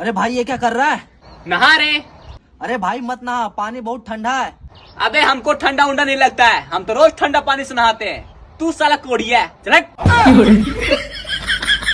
अरे भाई ये क्या कर रहा है नहा रहे अरे भाई मत नहा पानी बहुत ठंडा है अबे हमको ठंडा उंडा नहीं लगता है हम तो रोज ठंडा पानी से नहाते हैं तू साला कोड़िया चल